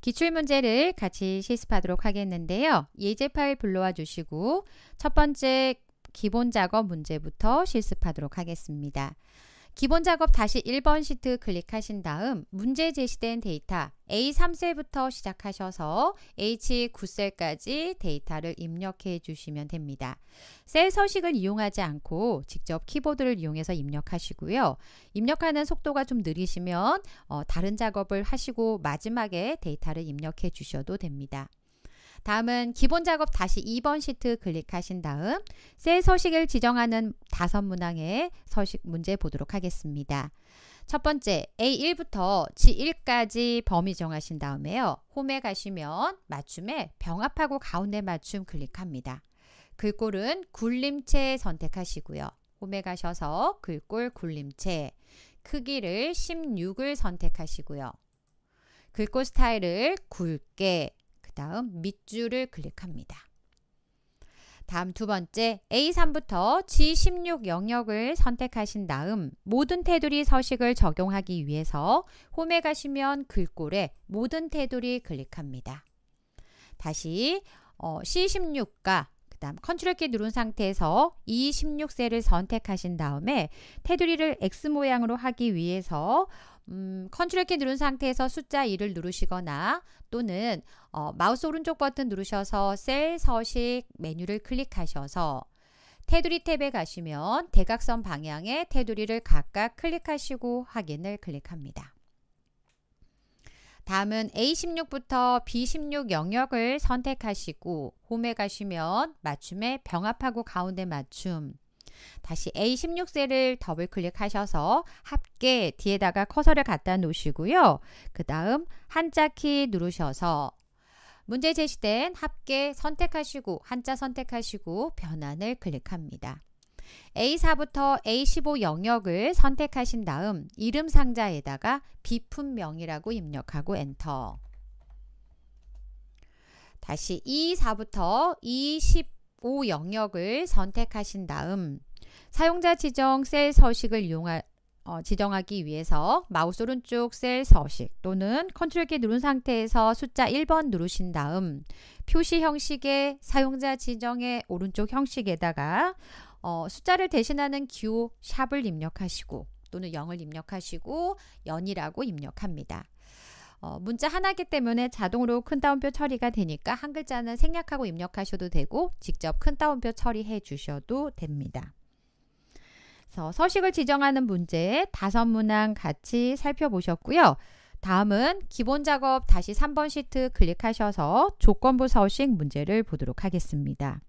기출문제를 같이 실습하도록 하겠는데요. 예제 파일 불러와 주시고 첫 번째 기본 작업 문제부터 실습하도록 하겠습니다. 기본 작업 다시 1번 시트 클릭하신 다음 문제 제시된 데이터 A3셀부터 시작하셔서 H9셀까지 데이터를 입력해 주시면 됩니다. 셀 서식을 이용하지 않고 직접 키보드를 이용해서 입력하시고요. 입력하는 속도가 좀 느리시면 어, 다른 작업을 하시고 마지막에 데이터를 입력해 주셔도 됩니다. 다음은 기본 작업 다시 2번 시트 클릭하신 다음 새 서식을 지정하는 다섯 문항의 서식 문제 보도록 하겠습니다. 첫 번째 A1부터 G1까지 범위 정하신 다음에요. 홈에 가시면 맞춤에 병합하고 가운데 맞춤 클릭합니다. 글꼴은 굴림체 선택하시고요. 홈에 가셔서 글꼴 굴림체 크기를 16을 선택하시고요. 글꼴 스타일을 굵게 다음 밑줄을 클릭합니다. 다음 두 번째 A3부터 G16 영역을 선택하신 다음 모든 테두리 서식을 적용하기 위해서 홈에 가시면 글꼴에 모든 테두리 클릭합니다. 다시 어, C16과 그 다음 컨트롤 키 누른 상태에서 E16셀을 선택하신 다음에 테두리를 X 모양으로 하기 위해서 음, 컨트롤 키 누른 상태에서 숫자 2를 누르시거나 또는 어, 마우스 오른쪽 버튼 누르셔서 셀 서식 메뉴를 클릭하셔서 테두리 탭에 가시면 대각선 방향의 테두리를 각각 클릭하시고 확인을 클릭합니다. 다음은 A16부터 B16 영역을 선택하시고 홈에 가시면 맞춤에 병합하고 가운데 맞춤 다시 A16셀을 더블 클릭하셔서 합계 뒤에다가 커서를 갖다 놓으시고요. 그 다음 한자키 누르셔서 문제 제시된 합계 선택하시고 한자 선택하시고 변환을 클릭합니다. A4부터 A15 영역을 선택하신 다음 이름 상자에다가 비품명이라고 입력하고 엔터 다시 E4부터 E10 5 영역을 선택하신 다음 사용자 지정 셀 서식을 이용할 어, 지정하기 위해서 마우스 오른쪽 셀 서식 또는 컨트롤 키 누른 상태에서 숫자 1번 누르신 다음 표시 형식의 사용자 지정의 오른쪽 형식에다가 어, 숫자를 대신하는 Q 샵을 입력하시고 또는 0을 입력하시고 연이라고 입력합니다. 어, 문자 하나기 때문에 자동으로 큰 따옴표 처리가 되니까 한 글자는 생략하고 입력하셔도 되고 직접 큰 따옴표 처리해 주셔도 됩니다. 그래서 서식을 지정하는 문제 다섯 문항 같이 살펴보셨고요. 다음은 기본 작업 다시 3번 시트 클릭하셔서 조건부 서식 문제를 보도록 하겠습니다.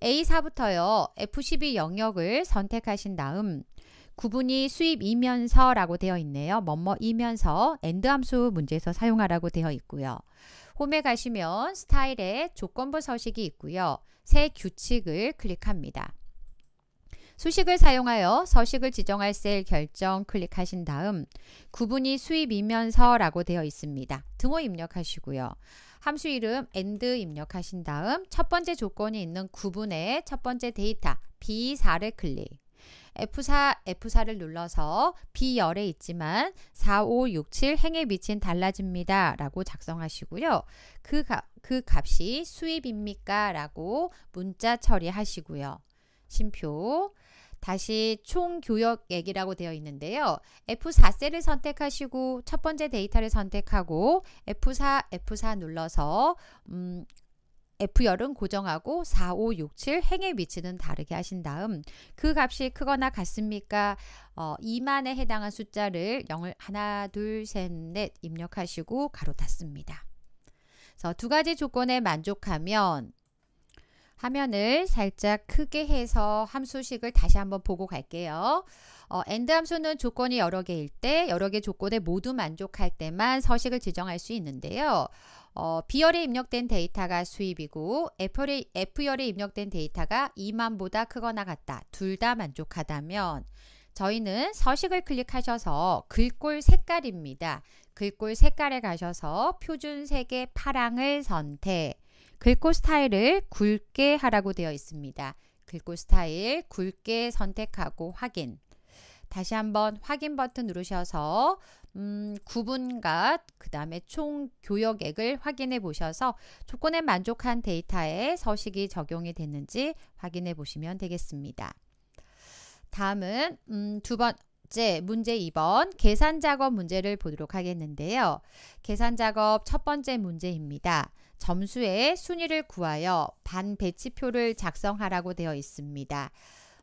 A4부터요. F12 영역을 선택하신 다음 구분이 수입이면서라고 되어 있네요. 뭐뭐이면서 엔드 함수 문제에서 사용하라고 되어 있고요. 홈에 가시면 스타일에 조건부 서식이 있고요. 새 규칙을 클릭합니다. 수식을 사용하여 서식을 지정할 셀 결정 클릭하신 다음 구분이 수입이면서라고 되어 있습니다. 등호 입력하시고요. 함수 이름 and 입력하신 다음 첫 번째 조건이 있는 구분의 첫 번째 데이터 B4를 클릭 F4, F4를 눌러서 B열에 있지만 4, 5, 6, 7행에밑친 달라집니다. 라고 작성하시고요. 그, 가, 그 값이 수입입니까? 라고 문자 처리하시고요. 심표 다시 총교역액이라고 되어 있는데요. F4셀을 선택하시고 첫 번째 데이터를 선택하고 F4, F4 눌러서 음, F열은 고정하고 4, 5, 6, 7 행의 위치는 다르게 하신 다음 그 값이 크거나 같습니까? 어, 2만에 해당한 숫자를 0을 하나, 둘, 셋, 넷 입력하시고 가로 닫습니다. 두 가지 조건에 만족하면 화면을 살짝 크게 해서 함수식을 다시 한번 보고 갈게요. 어, AND 함수는 조건이 여러 개일 때 여러 개 조건에 모두 만족할 때만 서식을 지정할 수 있는데요. 어, B열에 입력된 데이터가 수입이고 F열에, F열에 입력된 데이터가 2만보다 크거나 같다. 둘 다 만족하다면 저희는 서식을 클릭하셔서 글꼴 색깔입니다. 글꼴 색깔에 가셔서 표준색의 파랑을 선택 글꼴 스타일을 굵게 하라고 되어 있습니다. 글꼴 스타일 굵게 선택하고 확인. 다시 한번 확인 버튼 누르셔서 음, 구분과 그 다음에 총 교역액을 확인해 보셔서 조건에 만족한 데이터에 서식이 적용이 됐는지 확인해 보시면 되겠습니다. 다음은 음, 두 번째 문제 2번 계산 작업 문제를 보도록 하겠는데요. 계산 작업 첫 번째 문제입니다. 점수의 순위를 구하여 반 배치표를 작성하라고 되어 있습니다.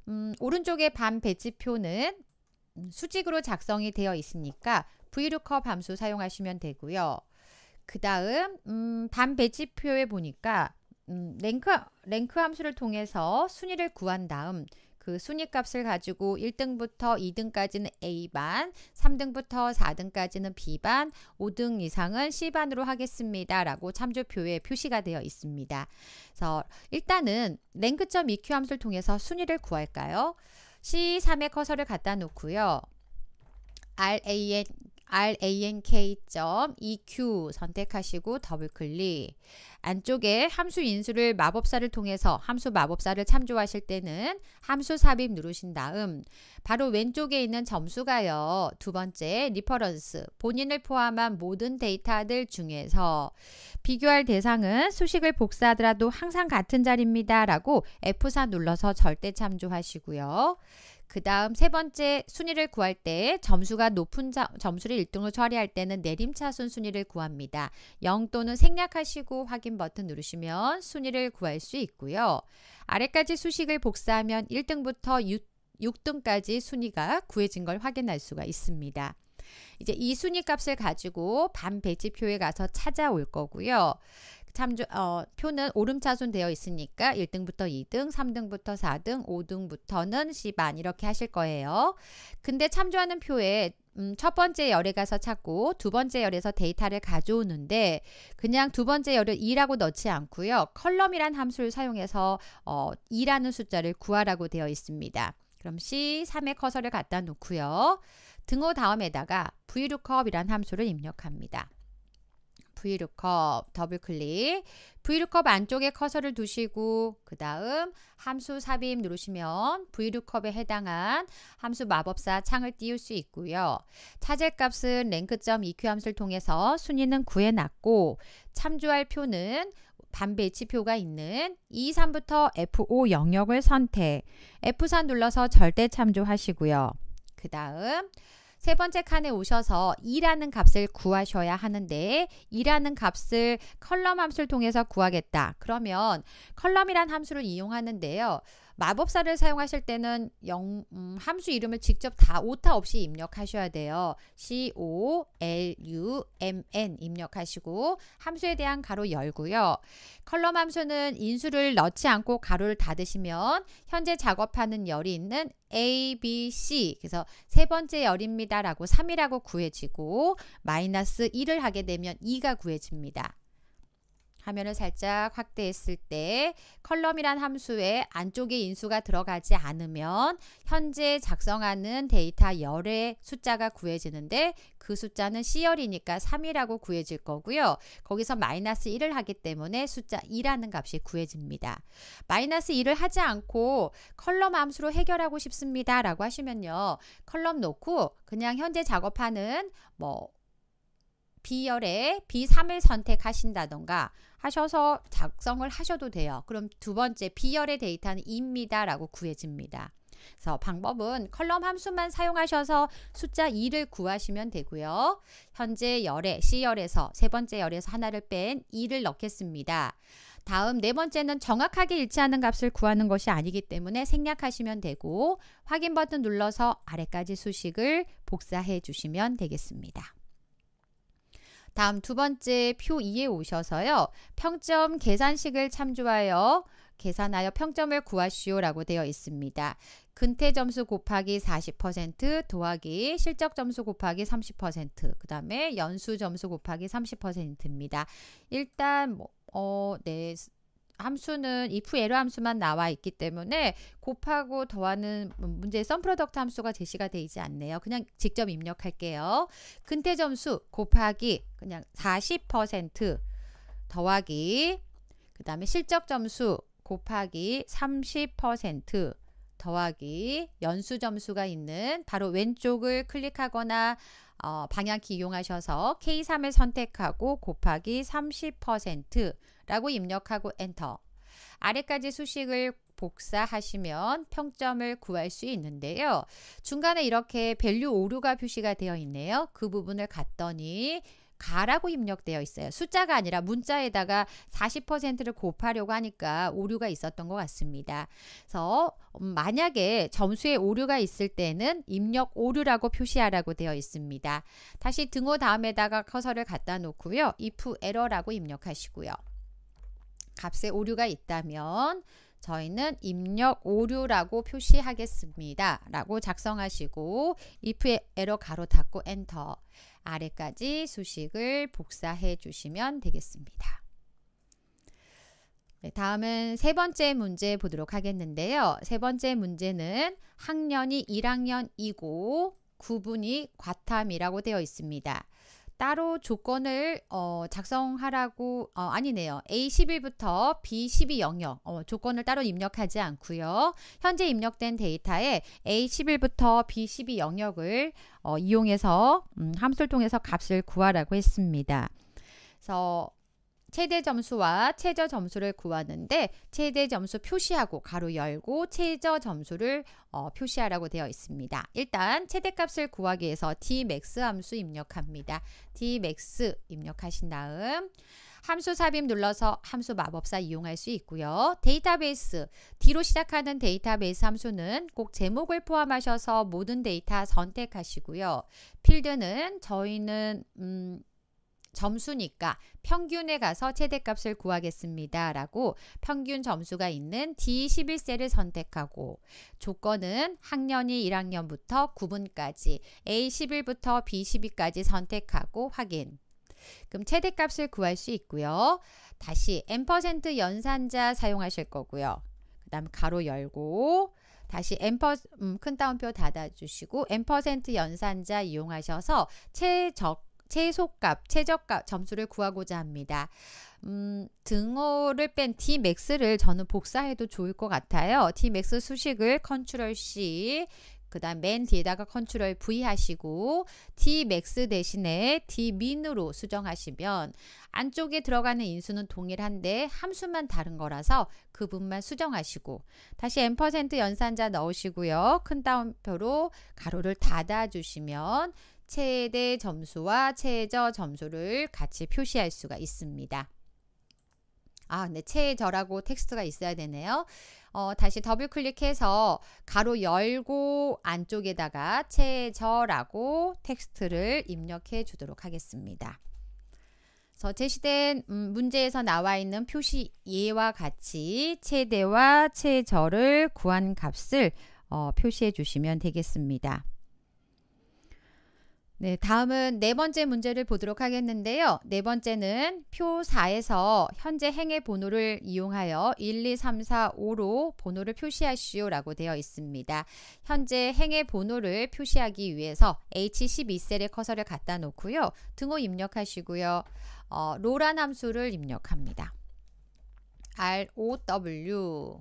음, 오른쪽의 반 배치표는 수직으로 작성이 되어 있으니까 v l o o 함수 사용하시면 되고요. 그 다음 음, 반 배치표에 보니까 음, 랭크, 랭크 함수를 통해서 순위를 구한 다음 그 순위값을 가지고 1등부터 2등까지는 A반, 3등부터 4등까지는 B반, 5등 이상은 C반으로 하겠습니다. 라고 참조표에 표시가 되어 있습니다. 그래서 일단은 랭크.eq 함수를 통해서 순위를 구할까요? C3에 커서를 갖다 놓고요. RAN rank.eq 선택하시고 더블 클릭 안쪽에 함수 인수를 마법사를 통해서 함수 마법사를 참조하실 때는 함수 삽입 누르신 다음 바로 왼쪽에 있는 점수가요. 두 번째 리퍼런스 본인을 포함한 모든 데이터들 중에서 비교할 대상은 수식을 복사하더라도 항상 같은 자리입니다. 라고 F4 눌러서 절대 참조하시고요. 그 다음 세 번째 순위를 구할 때 점수가 높은 자, 점수를 1등으로 처리할 때는 내림차순 순위를 구합니다. 0 또는 생략하시고 확인 버튼 누르시면 순위를 구할 수 있고요. 아래까지 수식을 복사하면 1등부터 6, 6등까지 순위가 구해진 걸 확인할 수가 있습니다. 이제 이 순위 값을 가지고 반배지표에 가서 찾아올 거고요. 참조 어, 표는 오름차순 되어 있으니까 1등부터 2등, 3등부터 4등, 5등부터는 10안 이렇게 하실 거예요. 근데 참조하는 표에 음, 첫 번째 열에 가서 찾고 두 번째 열에서 데이터를 가져오는데 그냥 두 번째 열을 2라고 넣지 않고요. 컬럼이란 함수를 사용해서 어, 2라는 숫자를 구하라고 되어 있습니다. 그럼 C3에 커서를 갖다 놓고요. 등호 다음에다가 vlookup 이란 함수를 입력합니다. VLOOKUP 더블클릭 VLOOKUP 안쪽에 커서를 두시고 그 다음 함수 삽입 누르시면 VLOOKUP에 해당한 함수 마법사 창을 띄울 수 있고요. 차제값은 랭크.eq 함수를 통해서 순위는 구해놨고 참조할 표는 반배치표가 있는 E 3부터 F5 영역을 선택 F4 눌러서 절대 참조하시고요. 그 다음 세 번째 칸에 오셔서 2라는 값을 구하셔야 하는데 2라는 값을 컬럼 함수를 통해서 구하겠다. 그러면 컬럼이란 함수를 이용하는데요. 마법사를 사용하실 때는 영, 음, 함수 이름을 직접 다 오타 없이 입력하셔야 돼요. C-O-L-U-M-N 입력하시고 함수에 대한 가로 열고요. 컬럼 함수는 인수를 넣지 않고 가로를 닫으시면 현재 작업하는 열이 있는 A, B, C 그래서 세 번째 열입니다 라고 3이라고 구해지고 마이너스 1을 하게 되면 2가 구해집니다. 화면을 살짝 확대했을 때 컬럼이란 함수에 안쪽에 인수가 들어가지 않으면 현재 작성하는 데이터 열의 숫자가 구해지는데 그 숫자는 C열이니까 3이라고 구해질 거고요. 거기서 마이너스 1을 하기 때문에 숫자 2라는 값이 구해집니다. 마이너스 1을 하지 않고 컬럼 함수로 해결하고 싶습니다. 라고 하시면요. 컬럼 놓고 그냥 현재 작업하는 뭐 B열에 B3을 선택하신다던가 하셔서 작성을 하셔도 돼요. 그럼 두 번째 B열의 데이터는 2입니다. 라고 구해집니다. 그래서 방법은 컬럼 함수만 사용하셔서 숫자 2를 구하시면 되고요. 현재 열에 C열에서 세 번째 열에서 하나를 뺀 2를 넣겠습니다. 다음 네 번째는 정확하게 일치하는 값을 구하는 것이 아니기 때문에 생략하시면 되고 확인 버튼 눌러서 아래까지 수식을 복사해 주시면 되겠습니다. 다음 두 번째 표 2에 오셔서요. 평점 계산식을 참조하여 계산하여 평점을 구하시오라고 되어 있습니다. 근태 점수 곱하기 40%도하기 실적 점수 곱하기 30%그 다음에 연수 점수 곱하기 30%입니다. 일단 뭐, 어, 네, 함수는 if 에러 함수만 나와 있기 때문에 곱하고 더하는 문제의 썸프로덕트 함수가 제시가 되지 않네요. 그냥 직접 입력할게요. 근태 점수 곱하기 그냥 40% 더하기 그 다음에 실적 점수 곱하기 30% 더하기 연수 점수가 있는 바로 왼쪽을 클릭하거나 어, 방향키 이용하셔서 K3을 선택하고 곱하기 30% 라고 입력하고 엔터. 아래까지 수식을 복사하시면 평점을 구할 수 있는데요. 중간에 이렇게 밸류 오류가 표시가 되어 있네요. 그 부분을 갔더니 가라고 입력되어 있어요. 숫자가 아니라 문자에다가 40%를 곱하려고 하니까 오류가 있었던 것 같습니다. 그래서 만약에 점수에 오류가 있을 때는 입력 오류라고 표시하라고 되어 있습니다. 다시 등호 다음에다가 커서를 갖다 놓고요. if error라고 입력하시고요. 값에 오류가 있다면 저희는 입력 오류라고 표시하겠습니다. 라고 작성하시고 if 에러 가로 닫고 엔터 아래까지 수식을 복사해 주시면 되겠습니다. 네, 다음은 세 번째 문제 보도록 하겠는데요. 세 번째 문제는 학년이 1학년이고 구분이 과탐이라고 되어 있습니다. 따로 조건을 어, 작성하라고 어, 아니네요. A11부터 B12 영역 어, 조건을 따로 입력하지 않고요. 현재 입력된 데이터에 A11부터 B12 영역을 어, 이용해서 음, 함수를 통해서 값을 구하라고 했습니다. 그래서 최대 점수와 최저 점수를 구하는데 최대 점수 표시하고 가로 열고 최저 점수를 어, 표시하라고 되어 있습니다. 일단 최대값을 구하기 위해서 dmax 함수 입력합니다. dmax 입력하신 다음 함수 삽입 눌러서 함수 마법사 이용할 수 있고요. 데이터베이스 D로 시작하는 데이터베이스 함수는 꼭 제목을 포함하셔서 모든 데이터 선택하시고요. 필드는 저희는 음, 점수니까 평균에 가서 최대값을 구하겠습니다. 라고 평균 점수가 있는 D11세를 선택하고 조건은 학년이 1학년부터 9분까지 A11부터 B12까지 선택하고 확인. 그럼 최대값을 구할 수 있고요. 다시 n% 연산자 사용하실 거고요. 그 다음 가로 열고 다시 M 음, 큰 따옴표 닫아주시고 n% 연산자 이용하셔서 최적 최소값, 최저값 점수를 구하고자 합니다. 음, 등호를 뺀 Dmax를 저는 복사해도 좋을 것 같아요. Dmax 수식을 컨트롤 C 그 다음 맨 뒤에다가 컨트롤 V 하시고 Dmax 대신에 Dmin으로 수정하시면 안쪽에 들어가는 인수는 동일한데 함수만 다른 거라서 그 분만 수정하시고 다시 n% 연산자 넣으시고요. 큰 따옴표로 가로를 닫아주시면 최대 점수와 최저 점수를 같이 표시할 수가 있습니다. 아, 근데 최저라고 텍스트가 있어야 되네요. 어, 다시 더블 클릭해서 가로 열고 안쪽에다가 최저라고 텍스트를 입력해 주도록 하겠습니다. 그래서 제시된 음, 문제에서 나와 있는 표시 예와 같이 최대와 최저를 구한 값을 어, 표시해 주시면 되겠습니다. 네, 다음은 네 번째 문제를 보도록 하겠는데요. 네 번째는 표 4에서 현재 행의 번호를 이용하여 1, 2, 3, 4, 5로 번호를 표시하시오라고 되어 있습니다. 현재 행의 번호를 표시하기 위해서 H12셀에 커서를 갖다 놓고요. 등호 입력하시고요. 어, 로라 함수를 입력합니다. ROW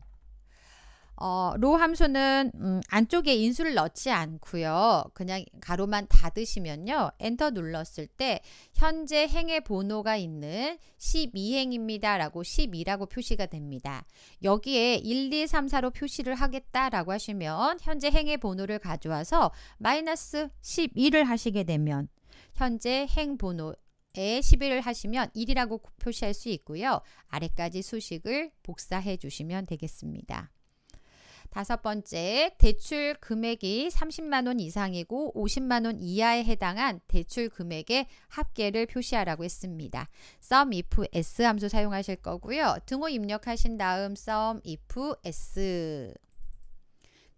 어, 로 함수는 음, 안쪽에 인수를 넣지 않고요. 그냥 가로만 닫으시면요. 엔터 눌렀을 때 현재 행의 번호가 있는 12행입니다. 라고 12라고 표시가 됩니다. 여기에 1, 2, 3, 4로 표시를 하겠다라고 하시면 현재 행의 번호를 가져와서 마이너스 12를 하시게 되면 현재 행 번호 에 11을 하시면 1이라고 표시할 수 있고요. 아래까지 수식을 복사해 주시면 되겠습니다. 다섯 번째, 대출 금액이 30만 원 이상이고 50만 원 이하에 해당한 대출 금액의 합계를 표시하라고 했습니다. sum if s 함수 사용하실 거고요. 등호 입력하신 다음 sum if s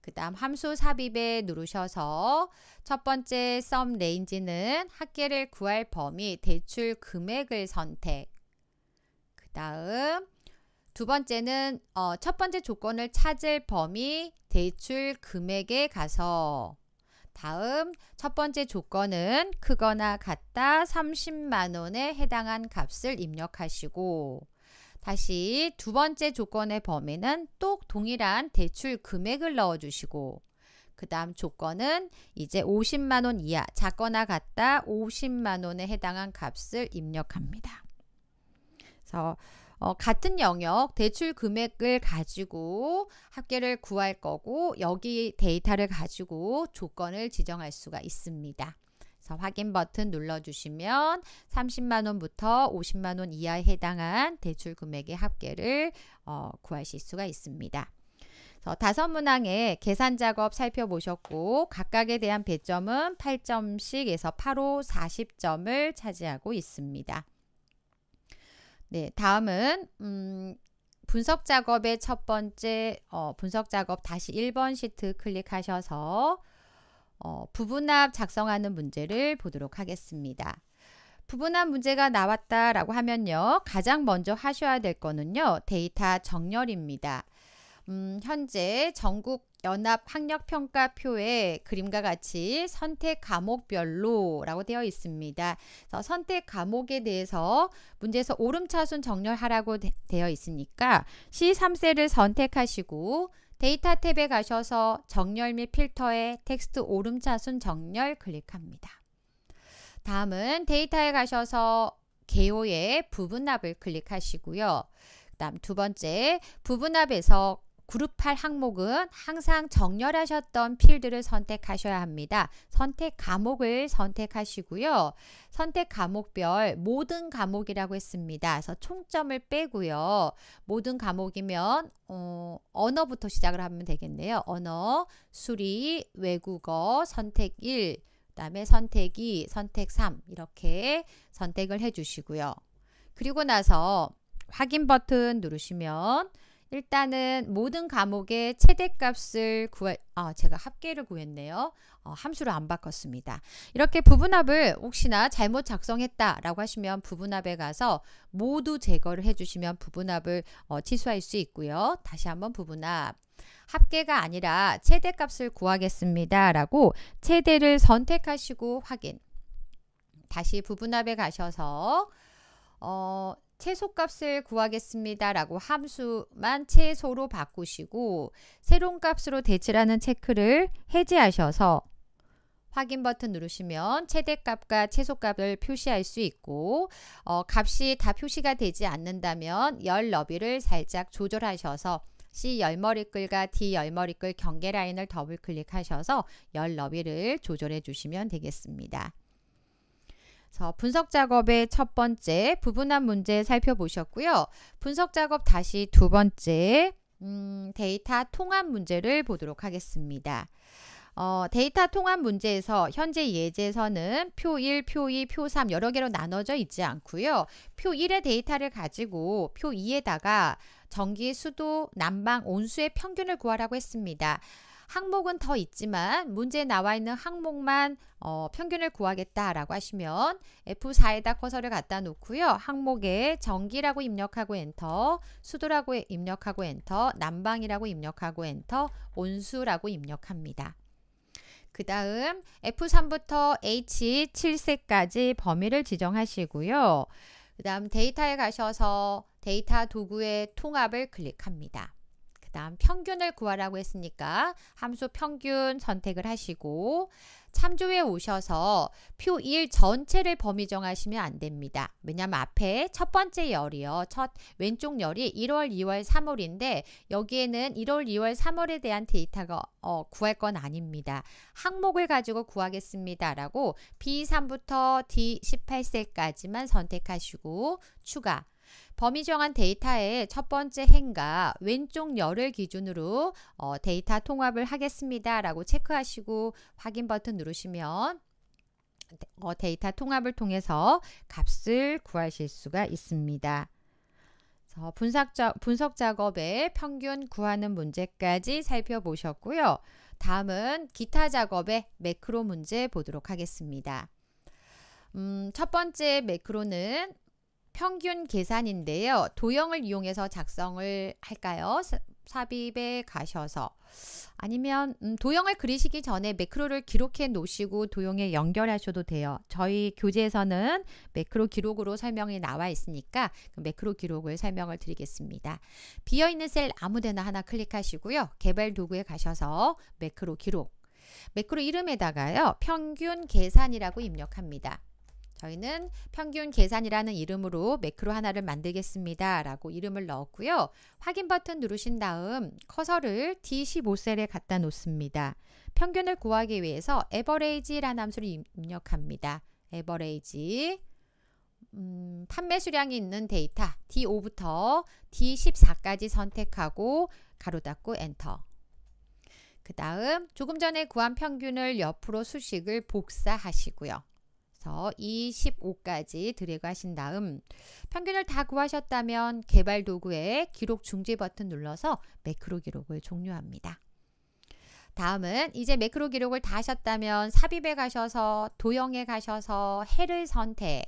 그 다음 함수 삽입에 누르셔서 첫 번째 sum range는 합계를 구할 범위 대출 금액을 선택 그 다음 두 번째는 어, 첫 번째 조건을 찾을 범위 대출 금액에 가서 다음 첫 번째 조건은 크거나 같다 30만 원에 해당한 값을 입력하시고 다시 두 번째 조건의 범위는 똑 동일한 대출 금액을 넣어주시고 그 다음 조건은 이제 50만원 이하 작거나 같다 50만원에 해당한 값을 입력합니다. 그래서 어, 같은 영역 대출 금액을 가지고 합계를 구할 거고 여기 데이터를 가지고 조건을 지정할 수가 있습니다. 그래서 확인 버튼 눌러주시면 30만원부터 50만원 이하에 해당한 대출 금액의 합계를 어, 구하실 수가 있습니다. 다섯 문항의 계산 작업 살펴보셨고 각각에 대한 배점은 8점씩에서 8호 40점을 차지하고 있습니다. 네, 다음은 음, 분석 작업의 첫 번째 어, 분석 작업 다시 1번 시트 클릭하셔서 어, 부분합 작성하는 문제를 보도록 하겠습니다. 부분합 문제가 나왔다라고 하면요. 가장 먼저 하셔야 될 거는요. 데이터 정렬입니다. 음, 현재 전국 연합 학력 평가표의 그림과 같이 선택 과목별로라고 되어 있습니다. 그래서 선택 과목에 대해서 문제에서 오름차순 정렬하라고 되, 되어 있으니까 C3셀을 선택하시고 데이터 탭에 가셔서 정렬 및 필터에 텍스트 오름차순 정렬 클릭합니다. 다음은 데이터에 가셔서 개요의 부분합을 클릭하시고요. 그 다음 두 번째 부분합에서 그룹 8 항목은 항상 정렬하셨던 필드를 선택하셔야 합니다. 선택 과목을 선택하시고요. 선택 과목별 모든 과목이라고 했습니다. 그래서 총점을 빼고요. 모든 과목이면 어, 언어부터 시작을 하면 되겠네요. 언어, 수리, 외국어, 선택 1, 그 다음에 선택 2, 선택 3 이렇게 선택을 해주시고요. 그리고 나서 확인 버튼 누르시면 일단은 모든 과목의 최대값을 구할 아, 제가 합계를 구했네요. 어, 함수를 안 바꿨습니다. 이렇게 부분합을 혹시나 잘못 작성했다라고 하시면 부분합에 가서 모두 제거를 해주시면 부분합을 어, 취소할 수 있고요. 다시 한번 부분합. 합계가 아니라 최대값을 구하겠습니다. 라고 최대를 선택하시고 확인. 다시 부분합에 가셔서 어, 채소값을 구하겠습니다 라고 함수만 채소로 바꾸시고 새로운 값으로 대체라는 체크를 해제하셔서 확인 버튼 누르시면 최대값과 최소값을 표시할 수 있고 어, 값이 다 표시가 되지 않는다면 열 너비를 살짝 조절하셔서 C 열머리글과 D 열머리글 경계 라인을 더블 클릭하셔서 열 너비를 조절해 주시면 되겠습니다. 그래서 분석 작업의 첫 번째 부분한 문제 살펴보셨고요. 분석 작업 다시 두 번째 음, 데이터 통합 문제를 보도록 하겠습니다. 어, 데이터 통합 문제에서 현재 예제에서는 표 1, 표 2, 표 3 여러 개로 나눠져 있지 않고요. 표 1의 데이터를 가지고 표 2에다가 전기, 수도, 난방, 온수의 평균을 구하라고 했습니다. 항목은 더 있지만 문제에 나와 있는 항목만 어, 평균을 구하겠다라고 하시면 F4에다 커서를 갖다 놓고요. 항목에 전기라고 입력하고 엔터, 수도라고 입력하고 엔터, 난방이라고 입력하고 엔터, 온수라고 입력합니다. 그 다음 F3부터 H7세까지 범위를 지정하시고요. 그 다음 데이터에 가셔서 데이터 도구의 통합을 클릭합니다. 그 다음 평균을 구하라고 했으니까 함수 평균 선택을 하시고 참조에 오셔서 표 1 전체를 범위 정하시면 안 됩니다. 왜냐면 앞에 첫 번째 열이요. 첫 왼쪽 열이 1월, 2월, 3월인데 여기에는 1월, 2월, 3월에 대한 데이터가 어, 구할 건 아닙니다. 항목을 가지고 구하겠습니다. 라고 B3부터 D18세까지만 선택하시고 추가 범위 정한 데이터의 첫 번째 행과 왼쪽 열을 기준으로 어, 데이터 통합을 하겠습니다. 라고 체크하시고 확인 버튼 누르시면 어, 데이터 통합을 통해서 값을 구하실 수가 있습니다. 분석, 작업의 평균 구하는 문제까지 살펴보셨고요. 다음은 기타 작업의 매크로 문제 보도록 하겠습니다. 음, 첫 번째 매크로는 평균 계산인데요. 도형을 이용해서 작성을 할까요? 삽입에 가셔서 아니면 음, 도형을 그리시기 전에 매크로를 기록해 놓으시고 도형에 연결하셔도 돼요. 저희 교재에서는 매크로 기록으로 설명이 나와 있으니까 그 매크로 기록을 설명을 드리겠습니다. 비어있는 셀 아무데나 하나 클릭하시고요. 개발 도구에 가셔서 매크로 기록, 매크로 이름에다가요. 평균 계산이라고 입력합니다. 저희는 평균 계산이라는 이름으로 매크로 하나를 만들겠습니다. 라고 이름을 넣었고요. 확인 버튼 누르신 다음 커서를 D15셀에 갖다 놓습니다. 평균을 구하기 위해서 average라는 함수를 입력합니다. average 음, 판매 수량이 있는 데이터 D5부터 D14까지 선택하고 가로 닫고 엔터 그 다음 조금 전에 구한 평균을 옆으로 수식을 복사하시고요. 그래서 25까지 드래그 하신 다음 평균을 다 구하셨다면 개발 도구에 기록 중지 버튼 눌러서 매크로 기록을 종료합니다. 다음은 이제 매크로 기록을 다 하셨다면 삽입에 가셔서 도형에 가셔서 해를 선택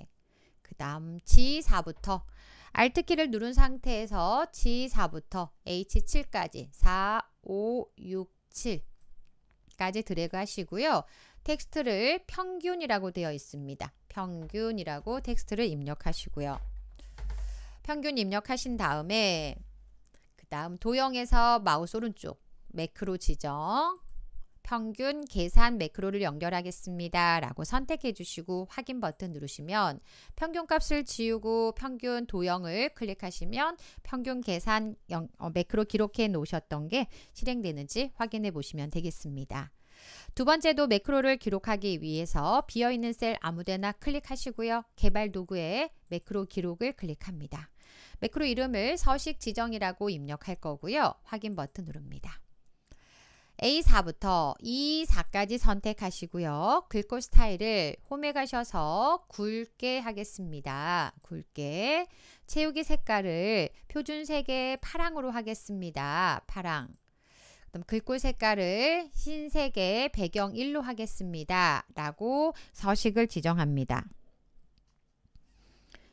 그 다음 G4부터 Alt키를 누른 상태에서 G4부터 H7까지 4, 5, 6, 7까지 드래그 하시고요. 텍스트를 평균이라고 되어 있습니다. 평균이라고 텍스트를 입력하시고요. 평균 입력하신 다음에 그 다음 도형에서 마우스 오른쪽 매크로 지정 평균 계산 매크로를 연결하겠습니다. 라고 선택해 주시고 확인 버튼 누르시면 평균 값을 지우고 평균 도형을 클릭하시면 평균 계산 영, 어, 매크로 기록해 놓으셨던 게 실행되는지 확인해 보시면 되겠습니다. 두 번째도 매크로를 기록하기 위해서 비어있는 셀 아무데나 클릭하시고요. 개발 도구에 매크로 기록을 클릭합니다. 매크로 이름을 서식 지정이라고 입력할 거고요. 확인 버튼 누릅니다. A4부터 E4까지 선택하시고요. 글꼴 스타일을 홈에 가셔서 굵게 하겠습니다. 굵게 채우기 색깔을 표준색의 파랑으로 하겠습니다. 파랑 그럼 글꼴 그 색깔을 흰색의 배경 1로 하겠습니다. 라고 서식을 지정합니다.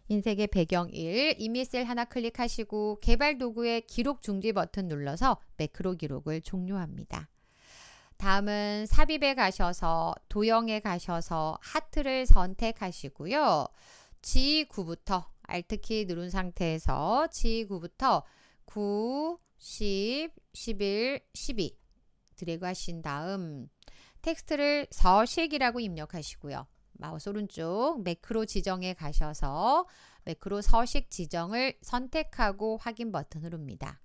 흰색의 배경 1, 이미 셀 하나 클릭하시고 개발 도구의 기록 중지 버튼 눌러서 매크로 기록을 종료합니다. 다음은 삽입에 가셔서 도형에 가셔서 하트를 선택하시고요. G9부터 Alt키 누른 상태에서 G9부터 9, 10, 11, 12 드래그 하신 다음 텍스트를 서식이라고 입력하시고요. 마우스 오른쪽 매크로 지정에 가셔서 매크로 서식 지정을 선택하고 확인 버튼을 누릅니다.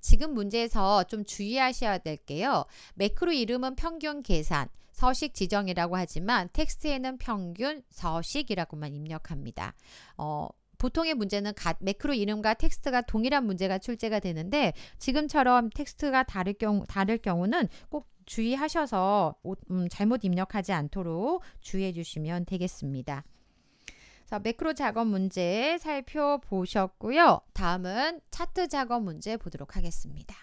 지금 문제에서 좀 주의하셔야 될 게요. 매크로 이름은 평균 계산, 서식 지정이라고 하지만 텍스트에는 평균 서식이라고만 입력합니다. 어, 보통의 문제는 매크로 이름과 텍스트가 동일한 문제가 출제가 되는데 지금처럼 텍스트가 다를 경우 다를 경우는 꼭 주의하셔서 음, 잘못 입력하지 않도록 주의해 주시면 되겠습니다. 자, 매크로 작업 문제 살펴보셨고요. 다음은 차트 작업 문제 보도록 하겠습니다.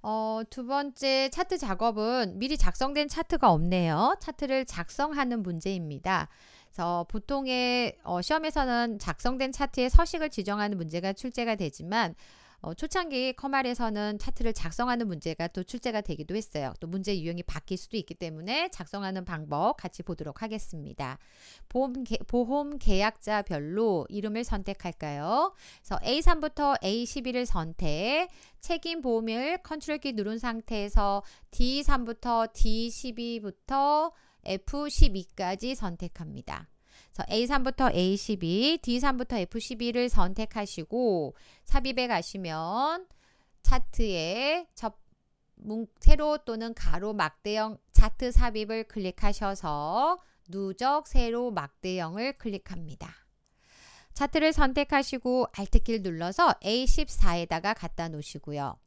어, 두 번째 차트 작업은 미리 작성된 차트가 없네요. 차트를 작성하는 문제입니다. 그래서 보통의 어, 시험에서는 작성된 차트의 서식을 지정하는 문제가 출제가 되지만 어, 초창기 커말에서는 차트를 작성하는 문제가 또 출제가 되기도 했어요. 또 문제 유형이 바뀔 수도 있기 때문에 작성하는 방법 같이 보도록 하겠습니다. 보험, 개, 보험 계약자별로 이름을 선택할까요? 그래서 A3부터 A11을 선택, 책임 보험을 컨트롤 키 누른 상태에서 D3부터 D12부터 F12까지 선택합니다. A3부터 A12, D3부터 F12를 선택하시고 삽입에 가시면 차트에 접, 세로 또는 가로 막대형 차트 삽입을 클릭하셔서 누적 세로 막대형을 클릭합니다. 차트를 선택하시고 Alt키를 눌러서 A14에다가 갖다 놓으시고요.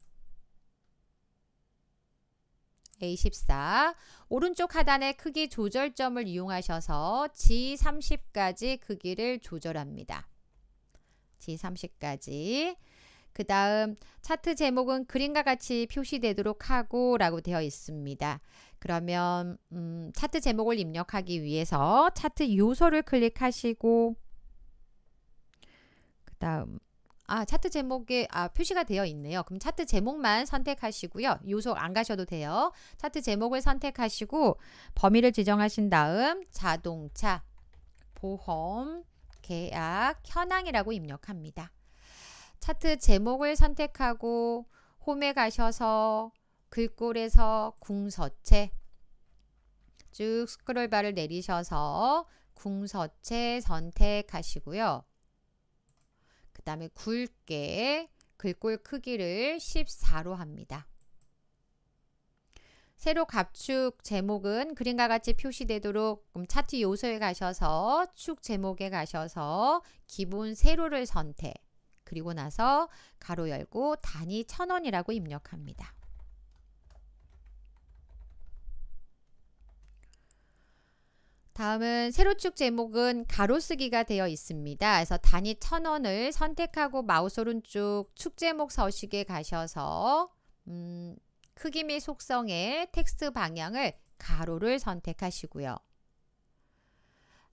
A14 오른쪽 하단의 크기 조절점을 이용하셔서 G30까지 크기를 조절합니다. G30까지 그 다음 차트 제목은 그림과 같이 표시되도록 하고 라고 되어 있습니다. 그러면 음, 차트 제목을 입력하기 위해서 차트 요소를 클릭하시고 그 다음 아, 차트 제목에 아, 표시가 되어 있네요. 그럼 차트 제목만 선택하시고요. 요소 안 가셔도 돼요. 차트 제목을 선택하시고 범위를 지정하신 다음 자동차, 보험, 계약, 현황이라고 입력합니다. 차트 제목을 선택하고 홈에 가셔서 글꼴에서 궁서체 쭉 스크롤바를 내리셔서 궁서체 선택하시고요. 그 다음에 굵게 글꼴 크기를 14로 합니다. 세로 갑축 제목은 그림과 같이 표시되도록 차트 요소에 가셔서 축 제목에 가셔서 기본 세로를 선택 그리고 나서 가로 열고 단위 천원이라고 입력합니다. 다음은 세로축 제목은 가로쓰기가 되어 있습니다. 그래서 단위 1 0 0 0원을 선택하고 마우스 오른쪽 축 제목 서식에 가셔서 음, 크기 및 속성의 텍스트 방향을 가로를 선택하시고요.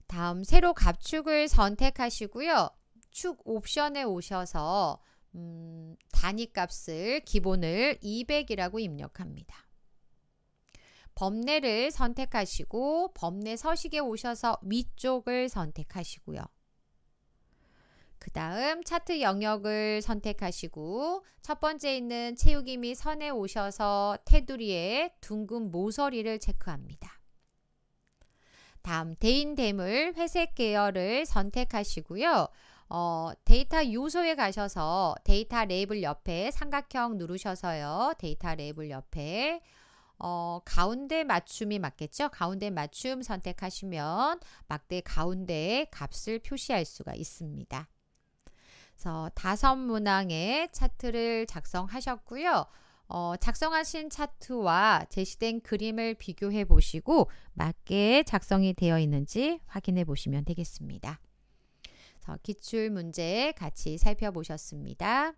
다음 세로 갑축을 선택하시고요. 축 옵션에 오셔서 음, 단위 값을 기본을 200이라고 입력합니다. 범례를 선택하시고 범례 서식에 오셔서 위쪽을 선택하시고요. 그 다음 차트 영역을 선택하시고 첫 번째 있는 채우기 및 선에 오셔서 테두리에 둥근 모서리를 체크합니다. 다음 대인 대물 회색 계열을 선택하시고요. 어, 데이터 요소에 가셔서 데이터 레이블 옆에 삼각형 누르셔서요. 데이터 레이블 옆에 어, 가운데 맞춤이 맞겠죠? 가운데 맞춤 선택하시면 막대 가운데에 값을 표시할 수가 있습니다. 그래서 다섯 문항의 차트를 작성하셨고요. 어, 작성하신 차트와 제시된 그림을 비교해 보시고 맞게 작성이 되어 있는지 확인해 보시면 되겠습니다. 기출 문제 같이 살펴보셨습니다.